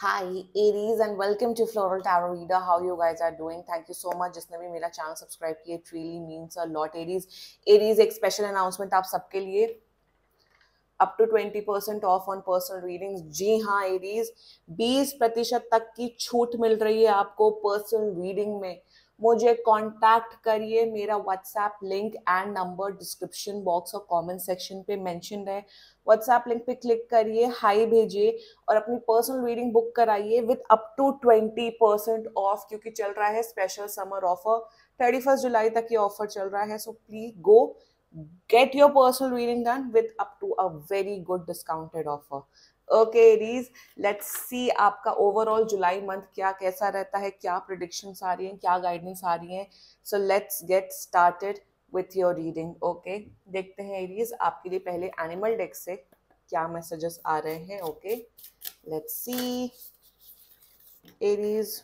High Aries and welcome to floral tower reader how you guys are doing thank you so much जिसने भी मेरा channel subscribe किया truly means a lot Aries Aries एक special announcement आप सबके लिए up to twenty percent off on personal reading जी हाँ एरीज बीस प्रतिशत तक की छूट मिल रही है आपको पर्सनल रीडिंग में मुझे कांटेक्ट करिए मेरा WhatsApp link and number description box और कमेंट सेक्शन पे मेंशन है व्हाट्सएप लिंक पे क्लिक करिए हाई भेजिए और अपनी पर्सनल रीडिंग बुक कराइए with up to twenty percent off क्योंकि चल रहा है special summer offer thirty first July तक ये ऑफर चल रहा है so please go get your personal reading done with up to a very good discounted offer okay Aries let's see आपका ओवरऑल जुलाई मंथ क्या कैसा रहता है क्या प्रडिक्शंस आ रही हैं क्या गाइडेंस आ रही हैं so let's get started with your reading okay देखते हैं एरीज आपके लिए पहले एनिमल डेक से क्या मैसेजेस आ रहे हैं okay let's see Aries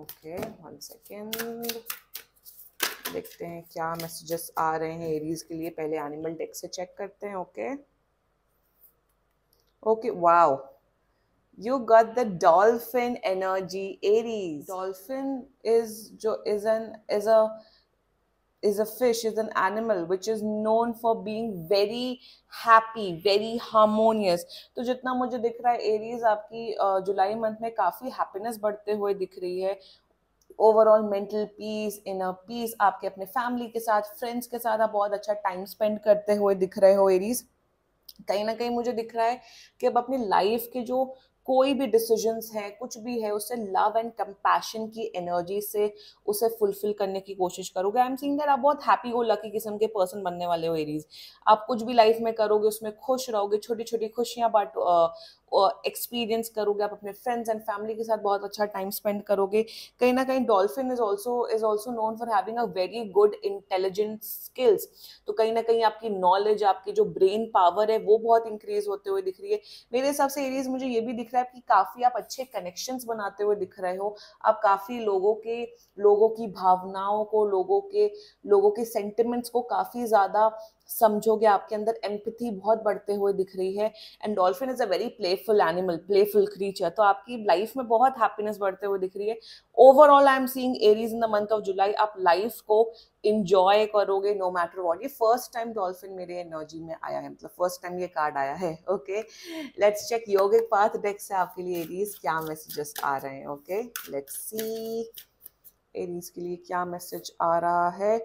okay one second देखते हैं क्या मैसेजेस आ रहे हैं एरीज के लिए पहले एनिमल डेक से चेक करते हैं okay okay wow you got the dolphin energy Aries dolphin is जो is an is a is a fish is an animal which is known for being very happy very harmonious तो जितना मुझे दिख रहा है Aries आपकी july month mein kafi happiness badhte hue dikh rahi hai overall mental peace inner peace आपके अपने family के साथ फ्रेंड्स के साथ आप बहुत अच्छा टाइम स्पेंड करते हुए दिख रहे हो एरीज कहीं ना कहीं मुझे दिख रहा है कि अब अपनी लाइफ के जो कोई भी डिसीजंस है कुछ भी है उसे लव एंड कंपैशन की एनर्जी से उसे फुलफिल करने की कोशिश करोगे आई एम सीइंग दैट आप बहुत हैप्पी हो लकी किस्म के पर्सन बनने वाले हो एरीज आप कुछ भी लाइफ में करोगे उसमें खुश रहोगे छोटी छोटी खुशियां बाट एक्सपीरियंस करोगे आप अपने फ्रेंड्स एंड फैमिली के साथ बहुत अच्छा टाइम स्पेंड करोगे कहीं ना कहीं dolphin is also is also known for having a very good intelligent skills तो कहीं ना कहीं आपकी नॉलेज आपकी जो ब्रेन पावर है वो बहुत इंक्रीज होते हुए दिख रही है मेरे हिसाब से एरियज मुझे ये भी दिख रहा है कि काफ़ी आप अच्छे कनेक्शन बनाते हुए दिख रहे हो आप काफ़ी लोगों के लोगों की भावनाओं को लोगों के लोगों के सेंटिमेंट्स को काफ़ी ज़्यादा समझोगे आपके अंदर एम्पथी बहुत बढ़ते हुए दिख रही है and dolphin is a very playful animal playful creature तो आपकी लाइफ में बहुत हैप्पीनेस बढ़ते हुए दिख रही है overall I am seeing Aries in the month of July आप लाइफ को इंजॉय करोगे नो मैटर वॉट ये फर्स्ट टाइम डॉल्फिन मेरे एनर्जी में आया है मतलब फर्स्ट टाइम ये कार्ड आया है okay let's check yogic path deck से आपके लिए एरीज क्या मैसेजेस आ रहे हैं ओके लेट्स सी एरीज के लिए क्या मैसेज आ रहा है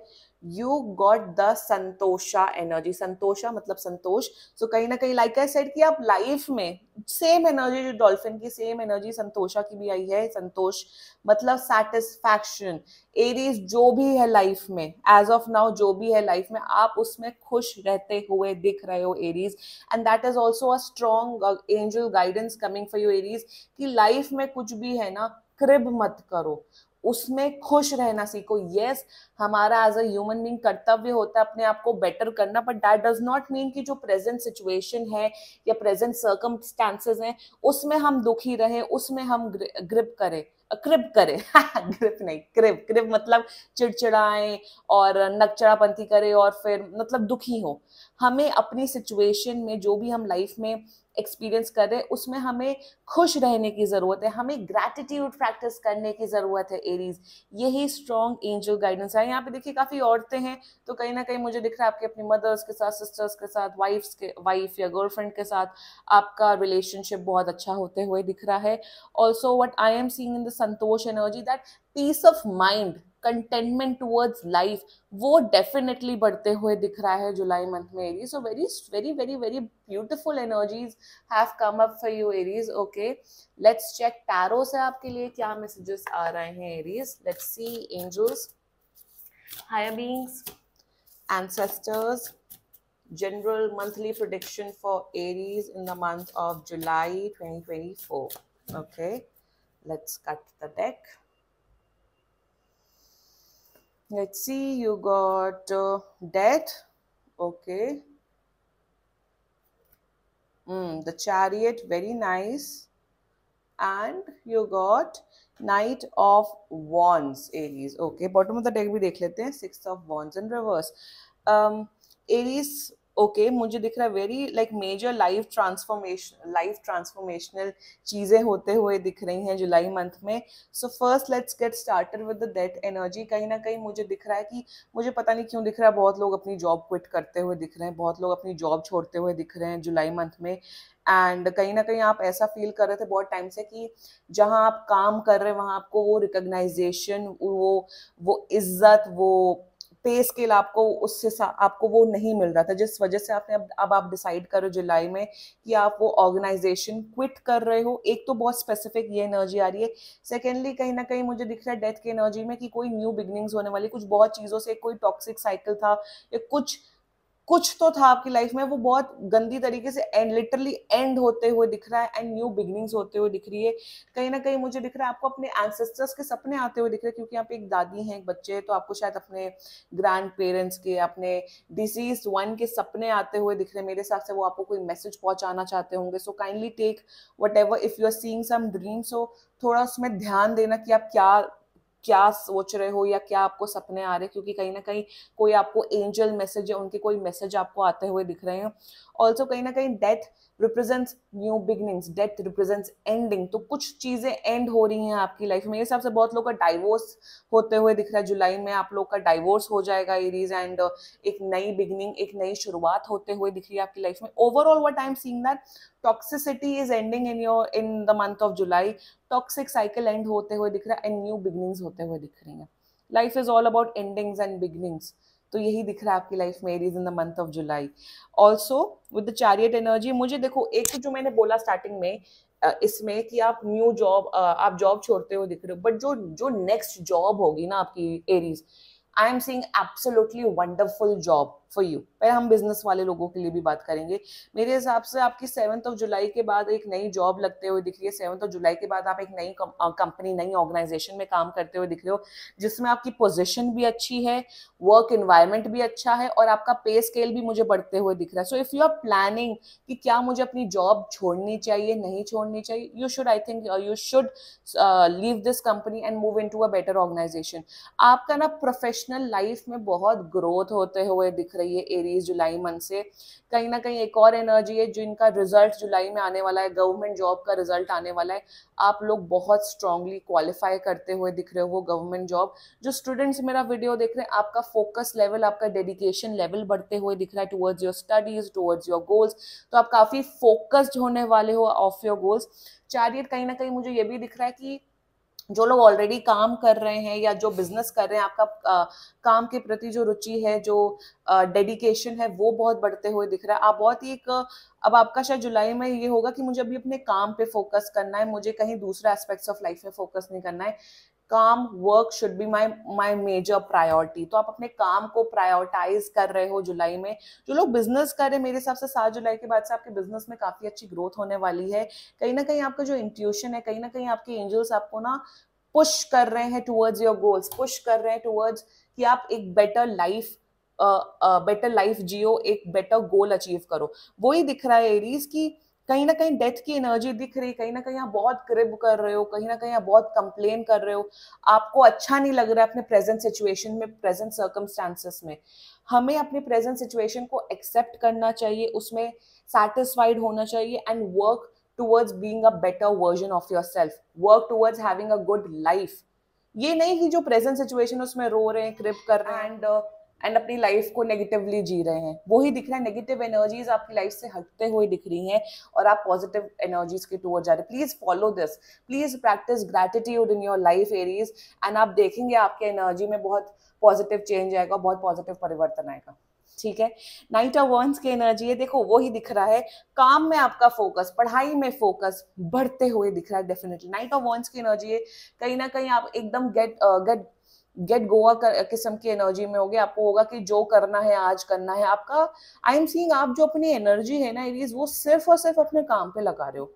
you got the Santosha energy Santosha मतलब संतोष सो so, कहीं ना कहीं लाइक आई सेड कि आप लाइफ में सेम एनर्जी जो डॉल्फिन की सेम एनर्जी संतोषा की भी आई है संतोष मतलब सेटिस्फैक्शन एरीज जो भी है लाइफ में एज ऑफ नाउ जो भी है लाइफ में आप उसमें खुश रहते हुए दिख रहे हो Aries and that is also a strong angel guidance coming for you Aries कि लाइफ में कुछ भी है ना क्रिब मत करो उसमें खुश रहना सीखो यस yes, हमारा एज अ ह्यूमन बींग कर्तव्य होता है अपने आप को बेटर करना but that does not mean कि जो प्रेजेंट सिचुएशन है या प्रेजेंट सर्कमस्टांसेस हैं उसमें हम दुखी रहें उसमें हम ग्रिप करें क्रिप करे ग्रिप नहीं क्रिप क्रिप मतलब चिड़चिड़ाएं और नकचड़ापंथी करे और फिर मतलब दुखी हो हमें अपनी सिचुएशन में जो भी हम लाइफ में एक्सपीरियंस कर रहे हैं उसमें हमें खुश रहने की ज़रूरत है हमें ग्रैटिट्यूड प्रैक्टिस करने की ज़रूरत है एरीज यही स्ट्रॉन्ग एंजल गाइडेंस है यहाँ पे देखिए काफ़ी औरतें हैं तो कहीं ना कहीं मुझे दिख रहा है आपके अपनी मदर्स के साथ सिस्टर्स के साथ वाइफ्स के वाइफ या गर्लफ्रेंड के साथ आपका रिलेशनशिप बहुत अच्छा होते हुए दिख रहा है also what I am seeing in the Santosh energy that peace of mind containment towards life वो डेफिनेटली बढ़ते हुए दिख रहा है जुलाई मंथ में Aries so very very very very beautiful energies have come up for you Aries okay let's check tarot से आपके लिए क्या मैसेजेस आ रहे हैं Aries let's see angels higher beings ancestors general monthly prediction for Aries in the month of July twenty twenty four okay let's cut the deck let's see you got uh, death okay mm, the chariot very nice and you got knight of wands aries okay bottom of the deck we dekh lete six of wands in reverse um aries okay okay, मुझे दिख रहा है very like major life transformation life transformational चीज़ें होते हुए दिख रही हैं जुलाई मंथ में so first let's get started with the death energy कहीं ना कहीं मुझे दिख रहा है कि मुझे पता नहीं क्यों दिख रहा है बहुत लोग अपनी जॉब क्विट करते हुए दिख रहे हैं बहुत लोग अपनी जॉब छोड़ते हुए दिख रहे हैं जुलाई मंथ में एंड कहीं ना कहीं आप ऐसा फील कर रहे थे बहुत टाइम से कि जहाँ आप काम कर रहे हैं वहाँ आपको वो रिकग्नाइजेशन वो वो इज्जत वो पे स्केल आपको उससे आपको वो नहीं मिल रहा था जिस वजह से आपने अब अब आप डिसाइड करो जुलाई में कि आप वो ऑर्गेनाइजेशन क्विट कर रहे हो एक तो बहुत स्पेसिफिक ये एनर्जी आ रही है सेकेंडली कहीं ना कहीं मुझे दिख रहा है डेथ की एनर्जी में कि कोई न्यू बिगनिंग्स होने वाली कुछ बहुत चीज़ों से कोई टॉक्सिक साइकिल था या कुछ कुछ तो था आपकी लाइफ में वो बहुत गंदी तरीके से एंड लिटरली एंड होते हुए दिख रहा है एंड न्यू बिगनिंग्स होते हुए दिख रही है कहीं ना कहीं मुझे दिख रहा है आपको अपने एंसेस्टर्स के सपने आते हुए दिख रहे हैं क्योंकि आप एक दादी हैं एक बच्चे हैं तो आपको शायद अपने ग्रैंड पेरेंट्स के अपने डिसीज वन के सपने आते हुए दिख रहे हैं मेरे हिसाब से वो आपको कोई मैसेज पहुंचाना चाहते होंगे so kindly take whatever if you are seeing some dream so थोड़ा उसमें ध्यान देना कि आप क्या क्या सोच रहे हो या क्या आपको सपने आ रहे क्योंकि कहीं ना कहीं कोई आपको एंजल मैसेज या उनके कोई मैसेज आपको आते हुए दिख रहे हैं ऑल्सो कहीं ना कहीं death represents new beginnings death represents ending तो कुछ चीज़ें एंड हो रही हैं आपकी लाइफ में मेरे हिसाब से बहुत लोग का डाइवोर्स होते हुए दिख रहा है जुलाई में आप लोग का डाइवोर्स हो जाएगा इरीज एंड uh, एक नई बिगनिंग एक नई शुरुआत होते हुए दिख रही है आपकी लाइफ में overall what I am seeing that toxicity is ending in your in the month of July toxic cycle end होते हुए दिख रहा है एंड न्यू बिगनिंग्स होते हुए दिख रही हैं life is all about endings and beginnings तो यही दिख रहा है आपकी लाइफ में Aries in the month of July also with the chariot energy मुझे देखो एक तो जो मैंने बोला स्टार्टिंग में इसमें कि आप न्यू जॉब आप जॉब छोड़ते हो दिख रहे हो बट जो जो नेक्स्ट जॉब होगी ना आपकी Aries I am seeing absolutely wonderful job for you पहले हम बिजनेस वाले लोगों के लिए भी बात करेंगे मेरे हिसाब से आपकी सेवन्थ ऑफ जुलाई के बाद एक नई जॉब लगते हुए दिख रही है सेवन्थ ऑफ जुलाई के बाद आप एक नई कंपनी नई ऑर्गेनाइजेशन में काम करते हुए दिख रहे हो जिसमें आपकी पोजिशन भी अच्छी है वर्क इन्वायरमेंट भी अच्छा है और आपका पे स्केल भी मुझे बढ़ते हुए दिख रहा है so if you are planning कि क्या मुझे अपनी जॉब छोड़नी चाहिए नहीं छोड़नी चाहिए you should I think you should leave this company and move into a better organisation आपका ना प्रोफेशनल लाइफ में बहुत ग्रोथ होते हुए दिख रही है एरीज जुलाई मंथ से कहीं ना कहीं एक और एनर्जी है जिनका रिजल्ट जुलाई में आने वाला है गवर्नमेंट जॉब का रिजल्ट आने वाला है आप लोग बहुत स्ट्रांगली क्वालिफाई करते हुए दिख रहे हो गवर्नमेंट जॉब जो स्टूडेंट्स मेरा वीडियो देख रहे हैं आपका फोकस लेवल आपका डेडिकेशन लेवल बढ़ते हुए दिख रहा है towards your studies towards your goals तो आप काफ़ी फोकस्ड होने वाले हो ऑफ योर गोल्स चारियत कहीं ना कहीं मुझे ये भी दिख रहा है कि जो लोग ऑलरेडी काम कर रहे हैं या जो बिजनेस कर रहे हैं आपका आ, काम के प्रति जो रुचि है जो डेडिकेशन है वो बहुत बढ़ते हुए दिख रहा है आप बहुत ही एक अब आपका शायद जुलाई में ये होगा कि मुझे अभी अपने काम पे फोकस करना है मुझे कहीं दूसरे एस्पेक्ट्स ऑफ लाइफ में फोकस नहीं करना है काम work should be my my major priority तो आप अपने काम को प्रायोरिटाइज कर रहे हो जुलाई में जो लोग बिजनेस कर रहे हैं मेरे हिसाब से सात जुलाई के बाद से आपके बिजनेस में काफ़ी अच्छी ग्रोथ होने वाली है कहीं ना कहीं आपका जो इंट्यूशन है कहीं ना कहीं आपके एंजल्स आपको ना पुश कर रहे हैं टूवर्ड्स योर गोल्स पुश कर रहे हैं टूवर्ड्स कि आप एक बेटर लाइफ बेटर लाइफ जियो एक बेटर गोल अचीव करो वही दिख रहा है एरीज की कहीं ना कहीं डेथ की एनर्जी दिख रही कहीं ना कहीं आप बहुत क्रिब कर रहे हो कहीं ना कहीं आप बहुत कंप्लेन कर रहे हो आपको अच्छा नहीं लग रहा है अपने प्रेजेंट सिचुएशन में प्रेजेंट सर्कमस्टांसेस में हमें अपने प्रेजेंट सिचुएशन को एक्सेप्ट करना चाहिए उसमें सेटिस्फाइड होना चाहिए and work towards being a better version of yourself work towards having a good life ये नहीं कि जो प्रेजेंट सिचुएशन उसमें रो रहे हैं क्रिप कर रहे हैं एंड एंड अपनी लाइफ को नेगेटिवली जी रहे हैं वो ही दिख रहा है नेगेटिव एनर्जीज आपकी लाइफ से हटते हुए दिख रही हैं और आप पॉजिटिव एनर्जीज के टूर जा रहे हैं please follow this please practice gratitude in your life Aries and आप देखेंगे आपके एनर्जी में बहुत पॉजिटिव चेंज आएगा बहुत पॉजिटिव परिवर्तन आएगा ठीक है नाइट ऑफ वंस की एनर्जी है देखो वो ही दिख रहा है काम में आपका फोकस पढ़ाई में फोकस बढ़ते हुए दिख रहा है डेफिनेटली नाइट ऑफ वर्न्स की एनर्जी है कहीं ना कहीं आप एकदम गेट गेट uh, गेट गोवा किस्म की एनर्जी में होगी आपको होगा कि जो करना है आज करना है आपका आई एम सींग आप जो अपनी एनर्जी है ना इज वो सिर्फ और सिर्फ अपने काम पे लगा रहे हो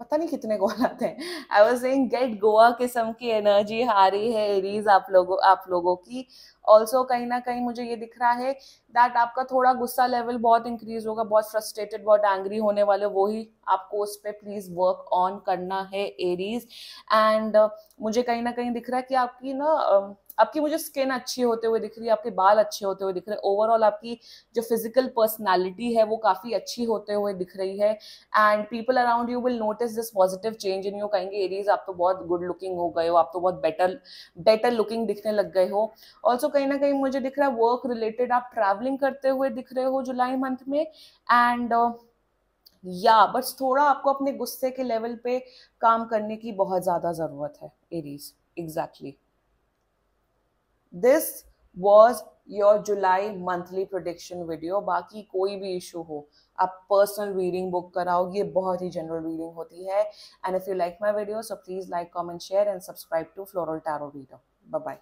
पता नहीं कितने गोल आते हैं आई वॉज सेइंग गेट गोवा किस्म की एनर्जी हारी है एरीज आप लोगों आप लोगों की ऑल्सो कहीं ना कहीं मुझे ये दिख रहा है दैट आपका थोड़ा गुस्सा लेवल बहुत इंक्रीज होगा बहुत फ्रस्ट्रेटेड बहुत एंग्री होने वाले वो ही आपको उस पर प्लीज़ वर्क ऑन करना है एरीज एंड uh, मुझे कहीं ना कहीं दिख रहा है कि आपकी ना uh, आपकी मुझे स्किन अच्छी होते हुए दिख रही है आपके बाल अच्छे होते हुए दिख रहे हैं ओवरऑल आपकी जो फिजिकल पर्सनैलिटी है वो काफ़ी अच्छी होते हुए दिख रही है and people around you will notice this positive change in you कहेंगे एरीज आप तो बहुत गुड लुकिंग हो गए हो आप तो बहुत बेटर बेटर लुकिंग दिखने लग गए हो ऑल्सो कहीं ना कहीं मुझे दिख रहा है वर्क रिलेटेड आप ट्रैवलिंग करते हुए दिख रहे हो जुलाई मंथ में एंड uh, या बस थोड़ा आपको अपने गुस्से के लेवल पे काम करने की बहुत ज़्यादा ज़रूरत है Aries exactly exactly. This was your July monthly prediction video बाकी कोई भी इशू हो आप पर्सनल रीडिंग बुक कराओ ये बहुत ही जनरल रीडिंग होती है and if you like my video so please like comment share and subscribe to floral tarot video bye